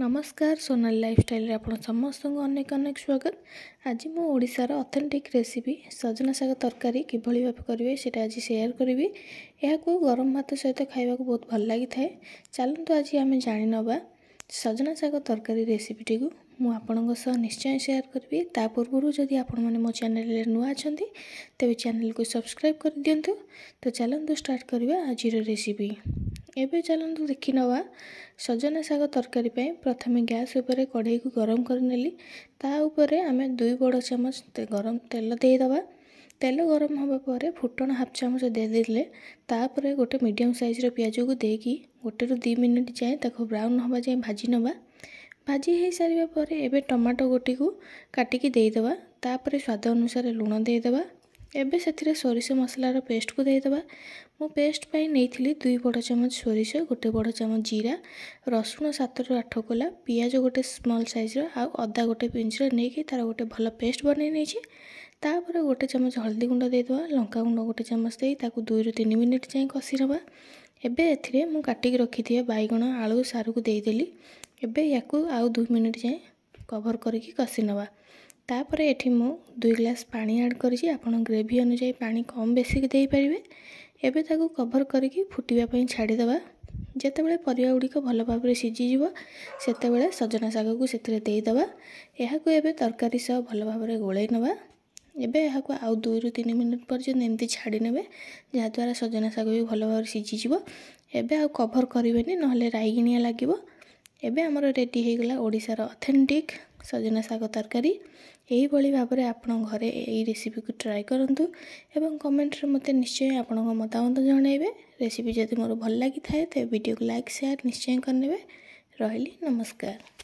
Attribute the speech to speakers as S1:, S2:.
S1: ନମସ୍କାର ସୋନାଲି ଲାଇଫଷ୍ଟାଇଲ୍ରେ ଆପଣ ସମସ୍ତଙ୍କୁ ଅନେକ ଅନେକ ସ୍ୱାଗତ ଆଜି ମୁଁ ଓଡ଼ିଶାର ଅଥେଣ୍ଟିକ୍ ରେସିପି ସଜନା ଶାଗ ତରକାରୀ କିଭଳି ଭାବେ କରିବେ ସେଇଟା ଆଜି ସେୟାର କରିବି ଏହାକୁ ଗରମ ଭାତ ସହିତ ଖାଇବାକୁ ବହୁତ ଭଲ ଲାଗିଥାଏ ଚାଲନ୍ତୁ ଆଜି ଆମେ ଜାଣିନେବା ସଜନା ଶାଗ ତରକାରୀ ରେସିପିଟିକୁ ମୁଁ ଆପଣଙ୍କ ସହ ନିଶ୍ଚୟ ସେୟାର କରିବି ତା ପୂର୍ବରୁ ଯଦି ଆପଣମାନେ ମୋ ଚ୍ୟାନେଲରେ ନୂଆ ଅଛନ୍ତି ତେବେ ଚ୍ୟାନେଲକୁ ସବସ୍କ୍ରାଇବ୍ କରିଦିଅନ୍ତୁ ତ ଚାଲନ୍ତୁ ଷ୍ଟାର୍ଟ କରିବା ଆଜିର ରେସିପି ଏବେ ଚାଲନ୍ତୁ ଦେଖିନେବା ସଜନା ଶାଗ ତରକାରୀ ପାଇଁ ପ୍ରଥମେ ଗ୍ୟାସ୍ ଉପରେ କଢ଼େଇକୁ ଗରମ କରିନେଲି ତା ଉପରେ ଆମେ ଦୁଇ ବଡ଼ ଚାମଚ ଗରମ ତେଲ ଦେଇଦେବା ତେଲ ଗରମ ହେବା ପରେ ଫୁଟଣ ହାଫ୍ ଚାମଚ ଦେଇଦେଲେ ତାପରେ ଗୋଟେ ମିଡ଼ିୟମ୍ ସାଇଜ୍ର ପିଆଜକୁ ଦେଇକି ଗୋଟେରୁ ଦୁଇ ମିନିଟ୍ ଯାଏଁ ତାକୁ ବ୍ରାଉନ୍ ହେବା ଯାଏଁ ଭାଜି ନେବା ଭାଜି ହୋଇସାରିବା ପରେ ଏବେ ଟମାଟୋ ଗୋଟିକୁ କାଟିକି ଦେଇଦେବା ତାପରେ ସ୍ୱାଦ ଅନୁସାରେ ଲୁଣ ଦେଇଦେବା ଏବେ ସେଥିରେ ସୋରିଷ ମସଲାର ପେଷ୍ଟକୁ ଦେଇଦେବା ମୁଁ ପେଷ୍ଟ ପାଇଁ ନେଇଥିଲି ଦୁଇ ବଡ଼ ଚାମଚ ସୋରିଷ ଗୋଟେ ବଡ଼ ଚାମଚ ଜିରା ରସୁଣ ସାତରୁ ଆଠ କୋଲା ପିଆଜ ଗୋଟେ ସ୍ମଲ୍ ସାଇଜ୍ର ଆଉ ଅଦା ଗୋଟେ ପିଞ୍ଚର ନେଇକି ତା'ର ଗୋଟେ ଭଲ ପେଷ୍ଟ ବନେଇ ନେଇଛି ତା'ପରେ ଗୋଟେ ଚାମଚ ହଳଦୀ ଗୁଣ୍ଡ ଦେଇଦେବା ଲଙ୍କା ଗୁଣ୍ଡ ଗୋଟେ ଚାମଚ ଦେଇ ତାକୁ ଦୁଇରୁ ତିନି ମିନିଟ୍ ଯାଏଁ କଷି ନେବା ଏବେ ଏଥିରେ ମୁଁ କାଟିକି ରଖିଥିବା ବାଇଗଣ ଆଳୁ ସାରକୁ ଦେଇଦେଲି ଏବେ ୟାକୁ ଆଉ ଦୁଇ ମିନିଟ୍ ଯାଏଁ କଭର୍ କରିକି କଷି ନେବା ତାପରେ ଏଠି ମୁଁ ଦୁଇ ଗ୍ଲାସ୍ ପାଣି ଆଡ଼୍ କରିଛି ଆପଣ ଗ୍ରେଭି ଅନୁଯାୟୀ ପାଣି କମ୍ ବେଶିକି ଦେଇପାରିବେ ଏବେ ତାକୁ କଭର୍ କରିକି ଫୁଟିବା ପାଇଁ ଛାଡ଼ିଦେବା ଯେତେବେଳେ ପରିବା ଗୁଡ଼ିକ ଭଲ ଭାବରେ ସିଝିଯିବ ସେତେବେଳେ ସଜନା ଶାଗକୁ ସେଥିରେ ଦେଇଦେବା ଏହାକୁ ଏବେ ତରକାରୀ ସହ ଭଲ ଭାବରେ ଗୋଳାଇ ନେବା ଏବେ ଏହାକୁ ଆଉ ଦୁଇରୁ ତିନି ମିନିଟ୍ ପର୍ଯ୍ୟନ୍ତ ଏମିତି ଛାଡ଼ି ନେବେ ଯାହାଦ୍ୱାରା ସଜନା ଶାଗ ବି ଭଲ ଭାବରେ ସିଝିଯିବ ଏବେ ଆଉ କଭର୍ କରିବେନି ନହେଲେ ରାଇଗିଣିଆ ଲାଗିବ ଏବେ ଆମର ରେଡ଼ି ହୋଇଗଲା ଓଡ଼ିଶାର ଅଥେଣ୍ଟିକ୍ ସଜନା ଶାଗ ତରକାରୀ ଏହିଭଳି ଭାବରେ ଆପଣ ଘରେ ଏହି ରେସିପିକୁ ଟ୍ରାଏ କରନ୍ତୁ ଏବଂ କମେଣ୍ଟରେ ମୋତେ ନିଶ୍ଚୟ ଆପଣଙ୍କ ମତାମତ ଜଣାଇବେ ରେସିପି ଯଦି ମୋର ଭଲ ଲାଗିଥାଏ ତେବେ ଭିଡ଼ିଓକୁ ଲାଇକ୍ ସେୟାର୍ ନିଶ୍ଚୟ କରିନେବେ ରହିଲି ନମସ୍କାର